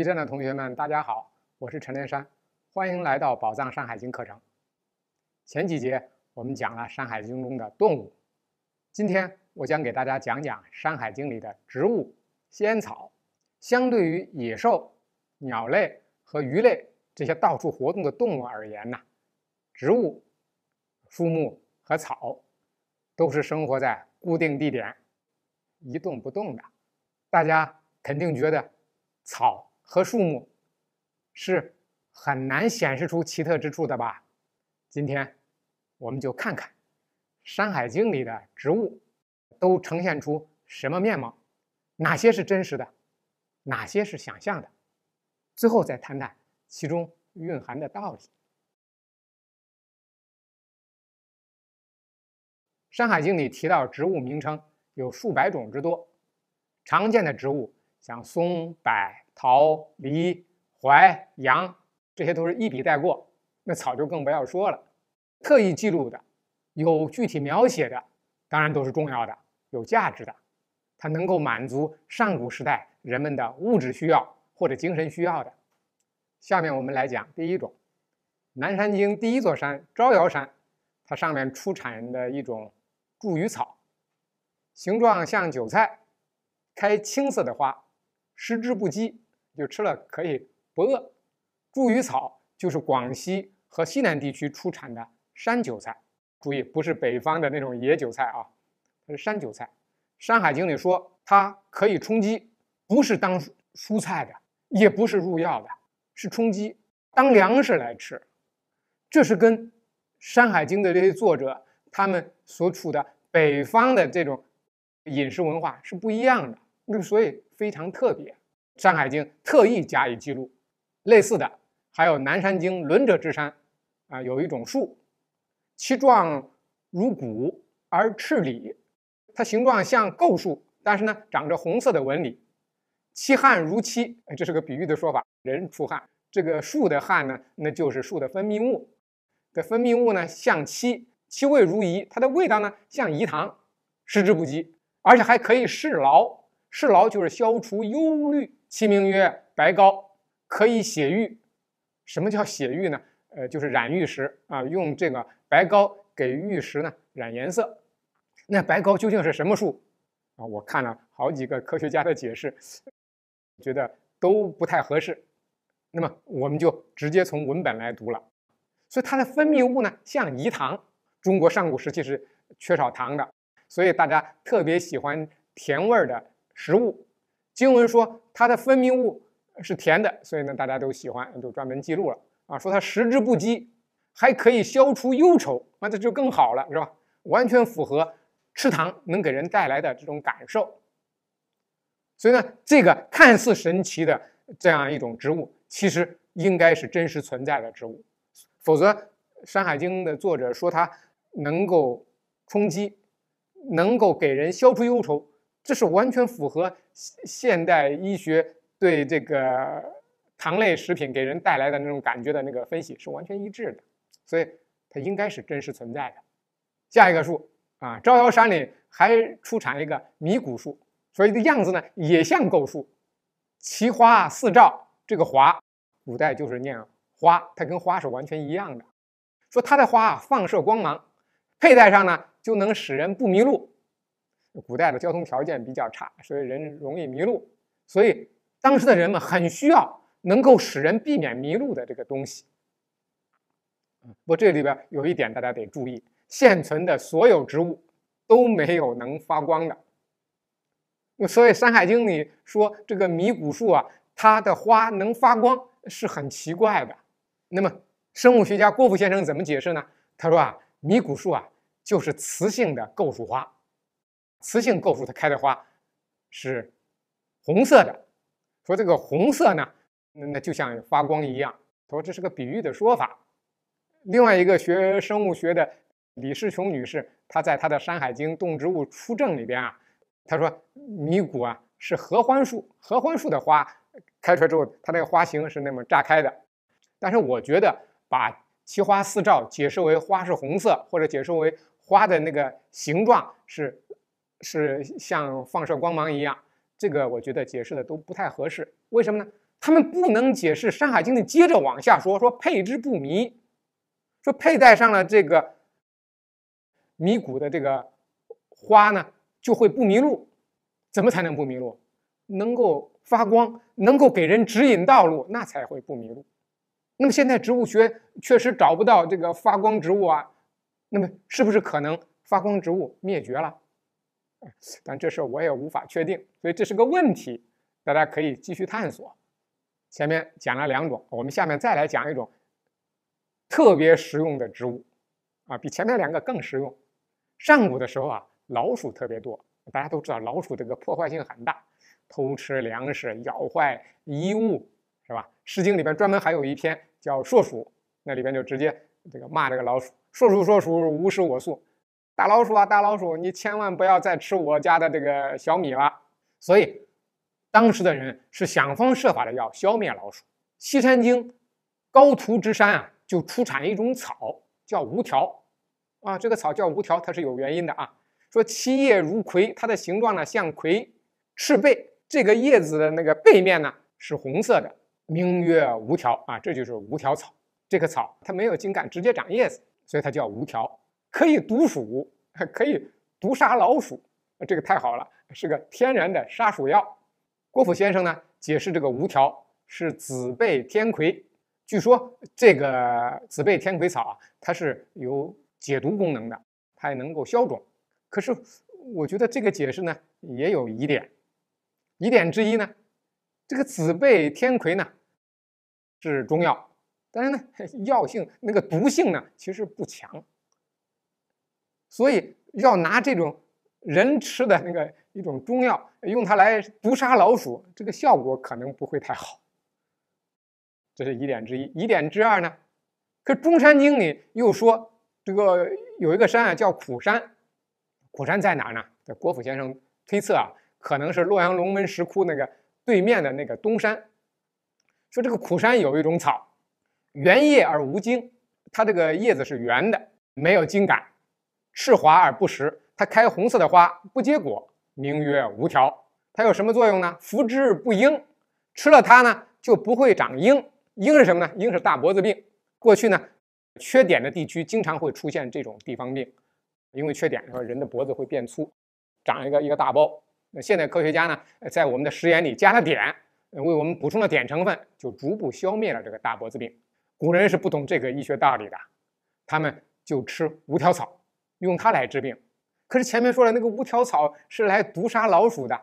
地震的同学们，大家好，我是陈连山，欢迎来到《宝藏山海经》课程。前几节我们讲了《山海经》中的动物，今天我将给大家讲讲《山海经》里的植物、仙草。相对于野兽、鸟类和鱼类这些到处活动的动物而言呢，植物、树木和草都是生活在固定地点、一动不动的。大家肯定觉得草。和树木是很难显示出奇特之处的吧？今天我们就看看《山海经》里的植物都呈现出什么面貌，哪些是真实的，哪些是想象的，最后再谈谈其中蕴含的道理。《山海经》里提到植物名称有数百种之多，常见的植物像松柏。草、梨、槐、杨，这些都是一笔带过。那草就更不要说了。特意记录的，有具体描写的，当然都是重要的、有价值的。它能够满足上古时代人们的物质需要或者精神需要的。下面我们来讲第一种，《南山经》第一座山招摇山，它上面出产的一种祝余草，形状像韭菜，开青色的花，食之不饥。就吃了可以不饿，茱萸草就是广西和西南地区出产的山韭菜，注意不是北方的那种野韭菜啊，它是山韭菜。《山海经》里说它可以充饥，不是当蔬菜的，也不是入药的，是充饥当粮食来吃。这是跟《山海经》的这些作者他们所处的北方的这种饮食文化是不一样的，那所以非常特别。《山海经》特意加以记录，类似的还有《南山经》“轮者之山”，啊，有一种树，其状如谷而赤里，它形状像构树，但是呢，长着红色的纹理。其汗如漆，这是个比喻的说法。人出汗，这个树的汗呢，那就是树的分泌物。这分泌物呢，像漆，其味如饴，它的味道呢，像饴糖，食之不饥，而且还可以释劳，释劳就是消除忧虑。其名曰白膏，可以写玉。什么叫写玉呢？呃，就是染玉石啊，用这个白膏给玉石呢染颜色。那白膏究竟是什么树啊？我看了好几个科学家的解释，觉得都不太合适。那么我们就直接从文本来读了。所以它的分泌物呢，像饴糖。中国上古时期是缺少糖的，所以大家特别喜欢甜味儿的食物。经文说它的分泌物是甜的，所以呢大家都喜欢，就专门记录了啊。说它食之不饥，还可以消除忧愁，那这就更好了，是吧？完全符合吃糖能给人带来的这种感受。所以呢，这个看似神奇的这样一种植物，其实应该是真实存在的植物，否则《山海经》的作者说它能够充饥，能够给人消除忧愁。这是完全符合现代医学对这个糖类食品给人带来的那种感觉的那个分析，是完全一致的，所以它应该是真实存在的。下一个树啊，招摇山里还出产一个迷谷树，所以的样子呢也像构树，奇花四照，这个华古代就是念花，它跟花是完全一样的。说它的花啊放射光芒，佩戴上呢就能使人不迷路。古代的交通条件比较差，所以人容易迷路，所以当时的人们很需要能够使人避免迷路的这个东西。我这里边有一点大家得注意：现存的所有植物都没有能发光的，所以《山海经》里说这个迷谷树啊，它的花能发光是很奇怪的。那么，生物学家郭富先生怎么解释呢？他说啊，迷谷树啊就是雌性的构树花。雌性构树它开的花是红色的，说这个红色呢，那那就像发光一样。他说这是个比喻的说法。另外一个学生物学的李世琼女士，她在她的《山海经动植物初证》里边啊，她说米谷啊是合欢树，合欢树的花开出来之后，它那个花型是那么炸开的。但是我觉得把奇花四照解释为花是红色，或者解释为花的那个形状是。是像放射光芒一样，这个我觉得解释的都不太合适。为什么呢？他们不能解释《山海经》的。接着往下说，说佩之不迷，说佩戴上了这个迷谷的这个花呢，就会不迷路。怎么才能不迷路？能够发光，能够给人指引道路，那才会不迷路。那么现在植物学确实找不到这个发光植物啊。那么是不是可能发光植物灭绝了？但这事儿我也无法确定，所以这是个问题，大家可以继续探索。前面讲了两种，我们下面再来讲一种特别实用的植物，啊，比前面两个更实用。上古的时候啊，老鼠特别多，大家都知道老鼠这个破坏性很大，偷吃粮食，咬坏衣物，是吧？《诗经》里边专门还有一篇叫《硕鼠》，那里边就直接这个骂这个老鼠：“硕鼠，硕鼠，无食我粟。”大老鼠啊，大老鼠，你千万不要再吃我家的这个小米了。所以当时的人是想方设法的要消灭老鼠。西山经高徒之山啊，就出产一种草，叫无条啊。这个草叫无条，它是有原因的啊。说其叶如葵，它的形状呢像葵，赤背，这个叶子的那个背面呢是红色的，名曰无条啊。这就是无条草，这棵草它没有茎干，直接长叶子，所以它叫无条。可以毒鼠，可以毒杀老鼠，这个太好了，是个天然的杀鼠药。郭璞先生呢解释这个无条是紫背天葵，据说这个紫背天葵草啊，它是有解毒功能的，它也能够消肿。可是我觉得这个解释呢也有疑点。疑点之一呢，这个紫背天葵呢是中药，但是呢药性那个毒性呢其实不强。所以要拿这种人吃的那个一种中药，用它来毒杀老鼠，这个效果可能不会太好。这是疑点之一。疑点之二呢？《可中山经》里又说，这个有一个山啊，叫苦山。苦山在哪儿呢？郭璞先生推测啊，可能是洛阳龙门石窟那个对面的那个东山。说这个苦山有一种草，圆叶而无茎，它这个叶子是圆的，没有茎秆。赤华而不实，它开红色的花，不结果，名曰无条。它有什么作用呢？服之不应，吃了它呢就不会长瘿。瘿是什么呢？瘿是大脖子病。过去呢，缺碘的地区经常会出现这种地方病，因为缺碘，说人的脖子会变粗，长一个一个大包。那现在科学家呢，在我们的食盐里加了碘，为我们补充了碘成分，就逐步消灭了这个大脖子病。古人是不懂这个医学道理的，他们就吃无条草。用它来治病，可是前面说了那个无条草是来毒杀老鼠的，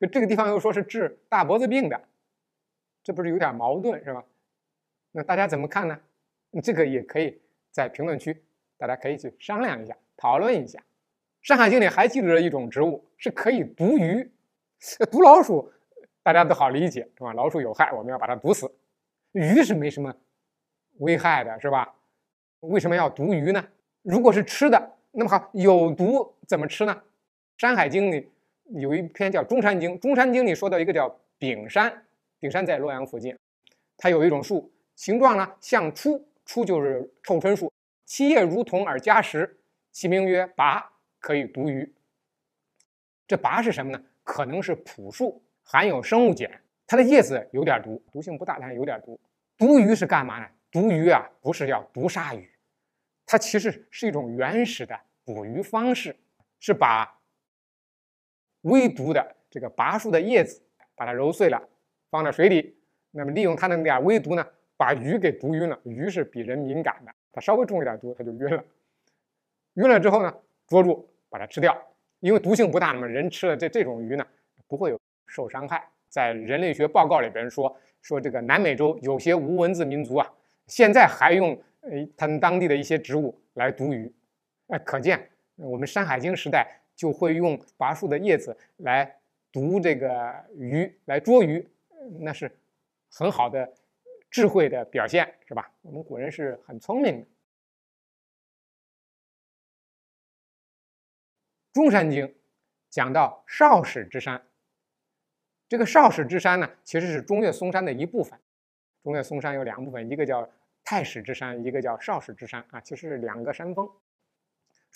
就这个地方又说是治大脖子病的，这不是有点矛盾是吧？那大家怎么看呢？这个也可以在评论区，大家可以去商量一下、讨论一下。《山海经》里还记录了一种植物是可以毒鱼、毒老鼠，大家都好理解，是吧？老鼠有害，我们要把它毒死，鱼是没什么危害的，是吧？为什么要毒鱼呢？如果是吃的？那么好，有毒怎么吃呢？《山海经》里有一篇叫《中山经》，《中山经》里说到一个叫丙山，丙山在洛阳附近，它有一种树，形状呢像初，初就是臭椿树，其叶如铜而加实，其名曰拔，可以毒鱼。这拔是什么呢？可能是朴树，含有生物碱，它的叶子有点毒，毒性不大，但是有点毒。毒鱼是干嘛呢？毒鱼啊，不是要毒鲨鱼，它其实是一种原始的。捕鱼方式是把微毒的这个拔树的叶子，把它揉碎了，放到水里。那么利用它的那点微毒呢，把鱼给毒晕了。鱼是比人敏感的，它稍微中一点毒，它就晕了。晕了之后呢，捉住把它吃掉。因为毒性不大，那么人吃了这这种鱼呢，不会有受伤害。在人类学报告里边说，说这个南美洲有些无文字民族啊，现在还用呃他们当地的一些植物来毒鱼。哎，可见我们山海经时代就会用伐树的叶子来读这个鱼，来捉鱼，那是很好的智慧的表现，是吧？我们古人是很聪明的。中山经讲到少室之山，这个少室之山呢，其实是中岳嵩山的一部分。中岳嵩山有两部分，一个叫太史之山，一个叫少室之山啊，其实是两个山峰。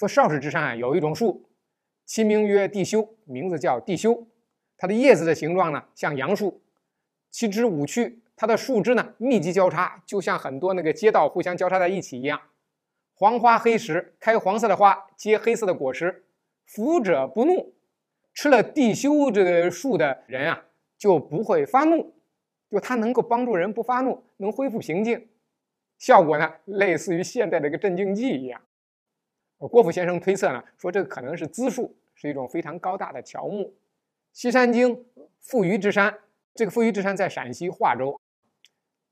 在少室之上啊，有一种树，其名曰地修，名字叫地修。它的叶子的形状呢，像杨树；其枝五曲，它的树枝呢密集交叉，就像很多那个街道互相交叉在一起一样。黄花黑石，开黄色的花，结黑色的果实。福者不怒，吃了地修这个树的人啊，就不会发怒。就它能够帮助人不发怒，能恢复平静。效果呢，类似于现代的一个镇静剂一样。郭璞先生推测呢，说这可能是梓树，是一种非常高大的乔木。《西山经》富余之山，这个富余之山在陕西华州。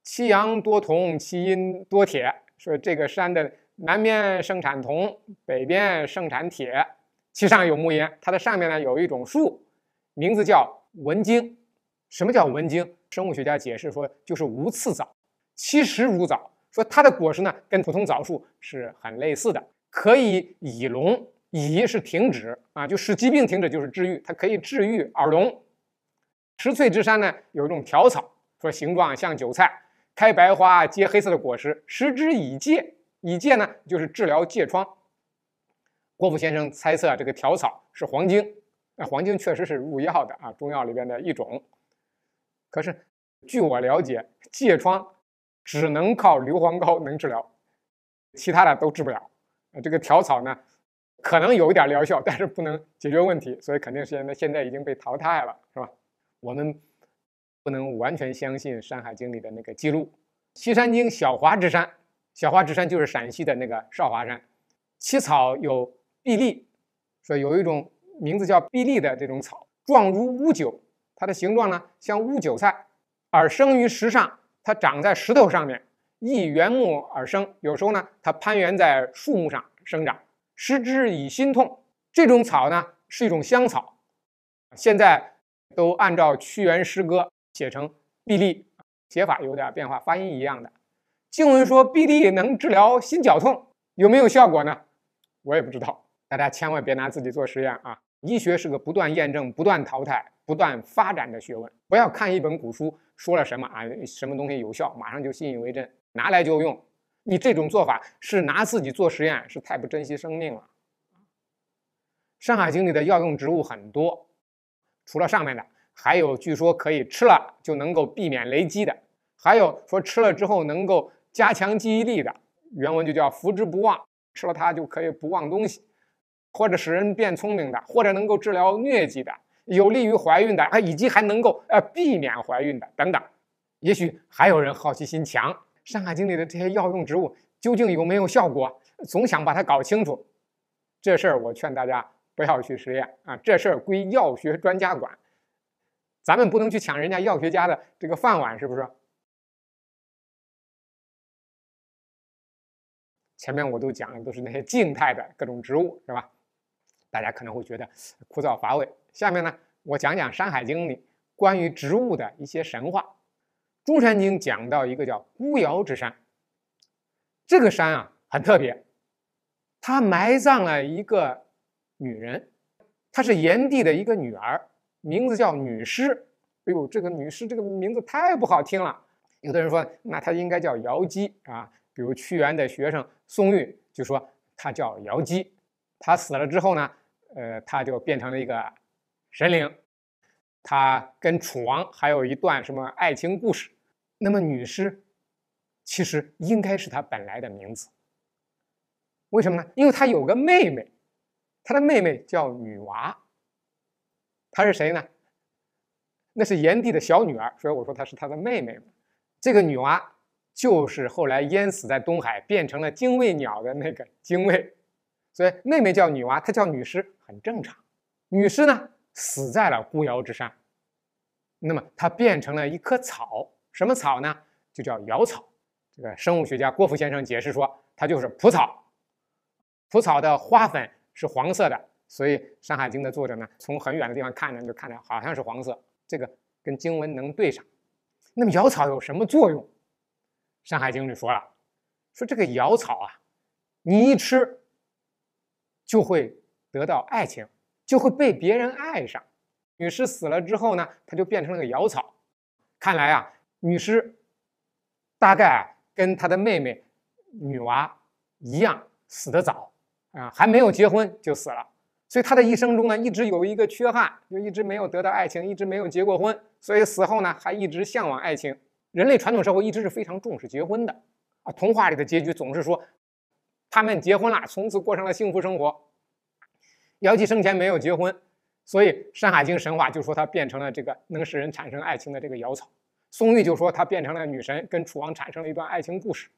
其阳多铜，其阴多铁。说这个山的南边盛产铜，北边盛产铁。其上有木焉，它的上面呢有一种树，名字叫文经，什么叫文经？生物学家解释说，就是无刺枣。其实如枣，说它的果实呢跟普通枣树是很类似的。可以以聋以是停止啊，就使疾病停止，就是治愈。它可以治愈耳聋。石翠之山呢，有一种条草，说形状像韭菜，开白花，结黑色的果实。食之以戒，以戒呢，就是治疗疥疮。郭璞先生猜测这个条草是黄精。那黄精确实是入药的啊，中药里边的一种。可是据我了解，疥疮只能靠硫磺膏能治疗，其他的都治不了。啊，这个调草呢，可能有一点疗效，但是不能解决问题，所以肯定是现在现在已经被淘汰了，是吧？我们不能完全相信《山海经》里的那个记录。《西山经》小华之山，小华之山就是陕西的那个少华山。其草有碧丽，说有一种名字叫碧丽的这种草，状如乌韭，它的形状呢像乌韭菜，而生于石上，它长在石头上面。依原木而生，有时候呢，它攀援在树木上生长。食之以心痛，这种草呢是一种香草。现在都按照屈原诗歌写成碧立，写法有点变化，发音一样的。经文说碧立能治疗心绞痛，有没有效果呢？我也不知道。大家千万别拿自己做实验啊！医学是个不断验证、不断淘汰、不断发展的学问。不要看一本古书说了什么啊，什么东西有效，马上就信以为真。拿来就用，你这种做法是拿自己做实验，是太不珍惜生命了。《山海经》里的药用植物很多，除了上面的，还有据说可以吃了就能够避免雷击的，还有说吃了之后能够加强记忆力的。原文就叫“福之不忘”，吃了它就可以不忘东西，或者使人变聪明的，或者能够治疗疟疾的，有利于怀孕的，啊，以及还能够呃避免怀孕的等等。也许还有人好奇心强。《山海经》里的这些药用植物究竟有没有效果？总想把它搞清楚。这事儿我劝大家不要去实验啊！这事儿归药学专家管，咱们不能去抢人家药学家的这个饭碗，是不是？前面我都讲的都是那些静态的各种植物，是吧？大家可能会觉得枯燥乏味。下面呢，我讲讲《山海经》里关于植物的一些神话。中山经讲到一个叫孤瑶之山，这个山啊很特别，它埋葬了一个女人，她是炎帝的一个女儿，名字叫女尸。哎呦，这个女尸这个名字太不好听了。有的人说，那她应该叫瑶姬啊。比如屈原的学生宋玉就说她叫瑶姬。她死了之后呢，呃，她就变成了一个神灵。她跟楚王还有一段什么爱情故事？那么女尸，其实应该是她本来的名字。为什么呢？因为她有个妹妹，她的妹妹叫女娃。她是谁呢？那是炎帝的小女儿，所以我说她是她的妹妹。这个女娃就是后来淹死在东海，变成了精卫鸟的那个精卫。所以妹妹叫女娃，她叫女尸很正常。女尸呢，死在了孤瑶之上，那么她变成了一棵草。什么草呢？就叫瑶草。这个生物学家郭福先生解释说，它就是蒲草。蒲草的花粉是黄色的，所以《山海经》的作者呢，从很远的地方看呢，就看着好像是黄色。这个跟经文能对上。那么瑶草有什么作用？《山海经》里说了，说这个瑶草啊，你一吃就会得到爱情，就会被别人爱上。女尸死了之后呢，它就变成了个瑶草。看来啊。女尸大概跟她的妹妹女娃一样死得早啊，还没有结婚就死了。所以她的一生中呢，一直有一个缺憾，就一直没有得到爱情，一直没有结过婚。所以死后呢，还一直向往爱情。人类传统社会一直是非常重视结婚的啊。童话里的结局总是说他们结婚了，从此过上了幸福生活。姚姬生前没有结婚，所以《山海经》神话就说她变成了这个能使人产生爱情的这个瑶草。宋玉就说，她变成了女神，跟楚王产生了一段爱情故事。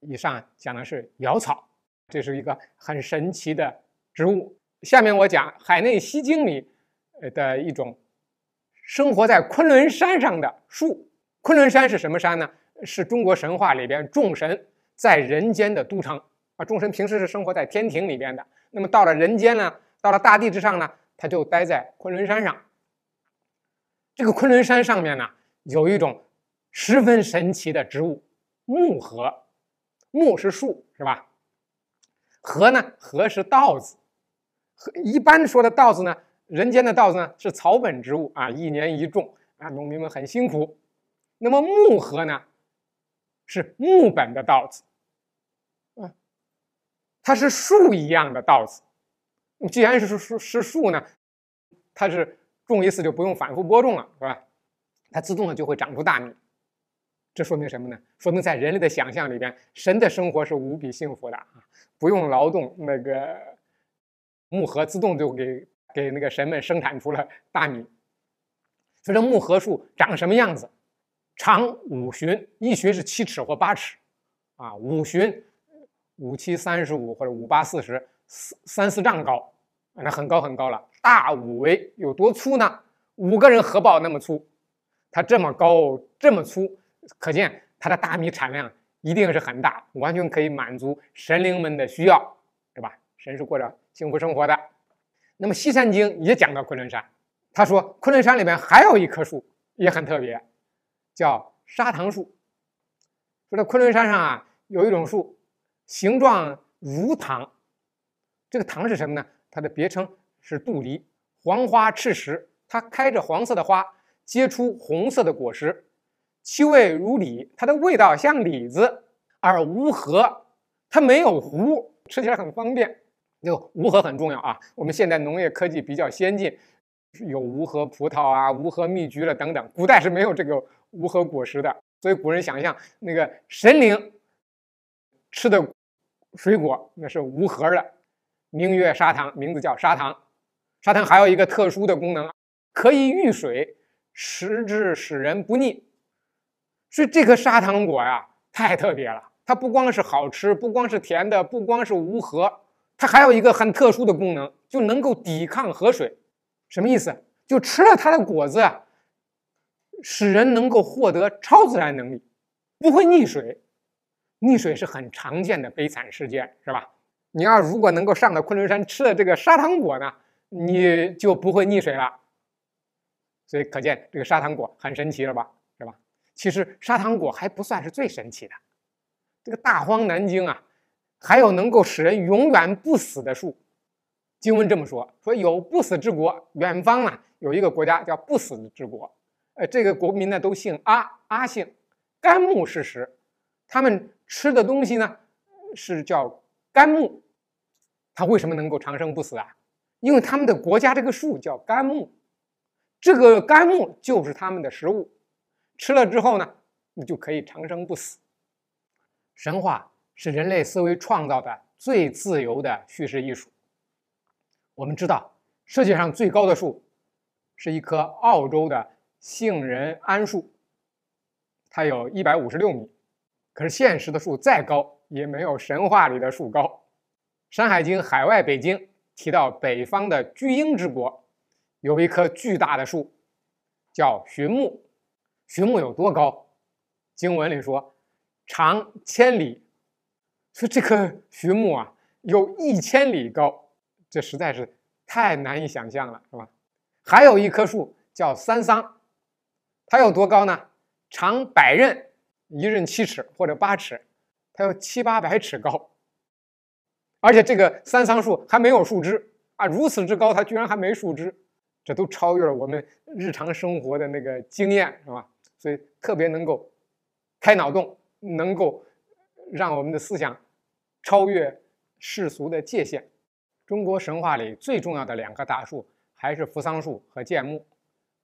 以上讲的是瑶草，这是一个很神奇的植物。下面我讲《海内西经》里的一种生活在昆仑山上的树。昆仑山是什么山呢？是中国神话里边众神在人间的都城啊。众神平时是生活在天庭里边的，那么到了人间呢，到了大地之上呢，他就待在昆仑山上。这个昆仑山上面呢？有一种十分神奇的植物，木禾。木是树，是吧？禾呢？禾是稻子。一般说的稻子呢，人间的稻子呢是草本植物啊，一年一种啊，农民们很辛苦。那么木禾呢，是木本的稻子。啊，它是树一样的稻子。既然是树，是树呢，它是种一次就不用反复播种了，是吧？它自动的就会长出大米，这说明什么呢？说明在人类的想象里边，神的生活是无比幸福的啊，不用劳动，那个木盒自动就给给那个神们生产出了大米。所以这木盒树长什么样子？长五旬，一旬是七尺或八尺啊，五旬，五七三十五或者五八四十四三四丈高，那很高很高了。大五围有多粗呢？五个人合抱那么粗。它这么高，这么粗，可见它的大米产量一定是很大，完全可以满足神灵们的需要，对吧？神是过着幸福生活的。那么《西山经》也讲到昆仑山，他说昆仑山里面还有一棵树也很特别，叫砂糖树。说这昆仑山上啊，有一种树，形状如糖。这个糖是什么呢？它的别称是杜梨，黄花赤实，它开着黄色的花。结出红色的果实，其味如李，它的味道像李子，而无核，它没有核，吃起来很方便。就无核很重要啊！我们现代农业科技比较先进，有无核葡萄啊、无核蜜橘了等等，古代是没有这个无核果实的。所以古人想象那个神灵吃的水果，那是无核的，名曰砂糖，名字叫砂糖。砂糖还有一个特殊的功能，可以遇水。食之使人不腻，所以这颗砂糖果呀太特别了。它不光是好吃，不光是甜的，不光是无核，它还有一个很特殊的功能，就能够抵抗河水。什么意思？就吃了它的果子，使人能够获得超自然能力，不会溺水。溺水是很常见的悲惨事件，是吧？你要如果能够上了昆仑山，吃了这个砂糖果呢，你就不会溺水了。所以可见，这个砂糖果很神奇了吧？是吧？其实砂糖果还不算是最神奇的，这个大荒南经啊，还有能够使人永远不死的树。经文这么说：说有不死之国，远方啊，有一个国家叫不死之国。呃，这个国民呢都姓阿阿姓，甘木是食。他们吃的东西呢是叫甘木。他为什么能够长生不死啊？因为他们的国家这个树叫甘木。这个甘木就是他们的食物，吃了之后呢，你就可以长生不死。神话是人类思维创造的最自由的叙事艺术。我们知道，世界上最高的树是一棵澳洲的杏仁桉树，它有一百五十六米。可是现实的树再高，也没有神话里的树高。《山海经·海外北京》提到北方的巨婴之国。有一棵巨大的树，叫寻木，寻木有多高？经文里说长千里，说这棵寻木啊，有一千里高，这实在是太难以想象了，是吧？还有一棵树叫三桑，它有多高呢？长百仞，一仞七尺或者八尺，它有七八百尺高，而且这个三桑树还没有树枝啊，如此之高，它居然还没树枝。这都超越了我们日常生活的那个经验，是吧？所以特别能够开脑洞，能够让我们的思想超越世俗的界限。中国神话里最重要的两棵大树还是扶桑树和建木。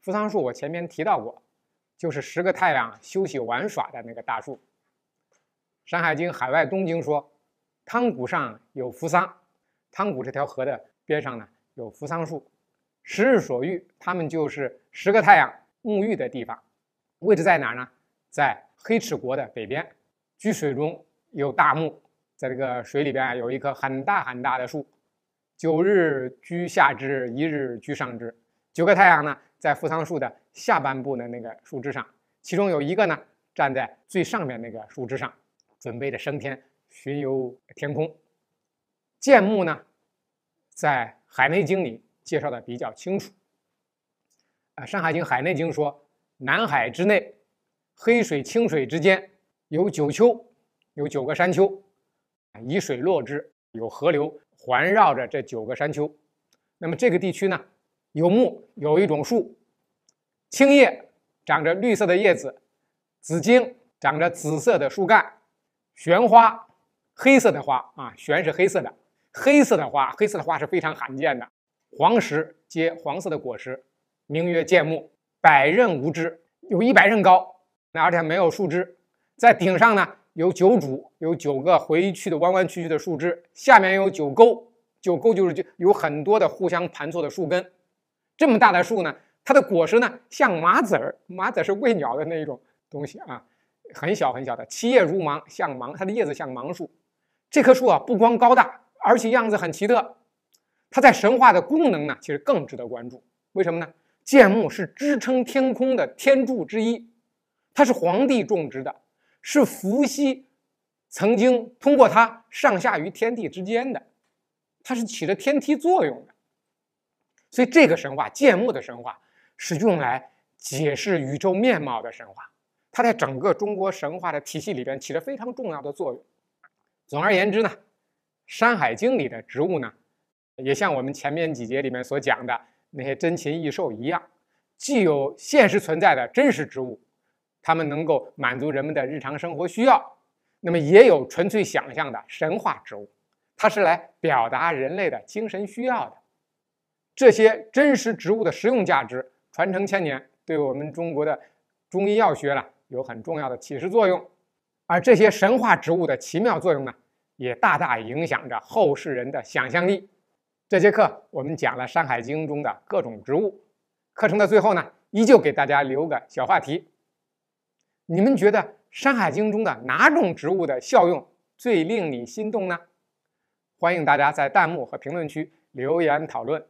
扶桑树我前面提到过，就是十个太阳休息玩耍的那个大树。《山海经·海外东经》说，汤谷上有扶桑，汤谷这条河的边上呢有扶桑树。十日所浴，他们就是十个太阳沐浴的地方，位置在哪儿呢？在黑齿国的北边，居水中有大木，在这个水里边啊，有一棵很大很大的树。九日居下枝，一日居上枝，九个太阳呢，在扶桑树的下半部的那个树枝上，其中有一个呢，站在最上面那个树枝上，准备着升天巡游天空。建木呢，在海内经里。介绍的比较清楚，啊，《山海经·海内经》说，南海之内，黑水、清水之间有九丘，有九个山丘，以水落之，有河流环绕着这九个山丘。那么这个地区呢，有木，有一种树，青叶长着绿色的叶子，紫茎长着紫色的树干，玄花黑色的花啊，玄是黑色的，黑色的花，黑色的花是非常罕见的。黄石结黄色的果实，名曰建木，百仞无枝，有一百仞高，那而且没有树枝，在顶上呢有九主，有九个回去的弯弯曲曲的树枝，下面有九沟，九沟就是有有很多的互相盘错的树根。这么大的树呢，它的果实呢像麻籽儿，麻籽是喂鸟的那一种东西啊，很小很小的，其叶如芒，像芒，它的叶子像芒树。这棵树啊，不光高大，而且样子很奇特。它在神话的功能呢，其实更值得关注。为什么呢？建木是支撑天空的天柱之一，它是皇帝种植的，是伏羲曾经通过它上下于天地之间的，它是起着天梯作用的。所以，这个神话建木的神话是用来解释宇宙面貌的神话，它在整个中国神话的体系里边起着非常重要的作用。总而言之呢，《山海经》里的植物呢。也像我们前面几节里面所讲的那些珍禽异兽一样，既有现实存在的真实植物，它们能够满足人们的日常生活需要，那么也有纯粹想象的神话植物，它是来表达人类的精神需要的。这些真实植物的实用价值传承千年，对我们中国的中医药学啦有很重要的启示作用，而这些神话植物的奇妙作用呢，也大大影响着后世人的想象力。这节课我们讲了《山海经》中的各种植物。课程的最后呢，依旧给大家留个小话题：你们觉得《山海经》中的哪种植物的效用最令你心动呢？欢迎大家在弹幕和评论区留言讨论。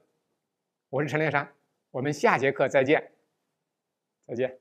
我是陈连山，我们下节课再见。再见。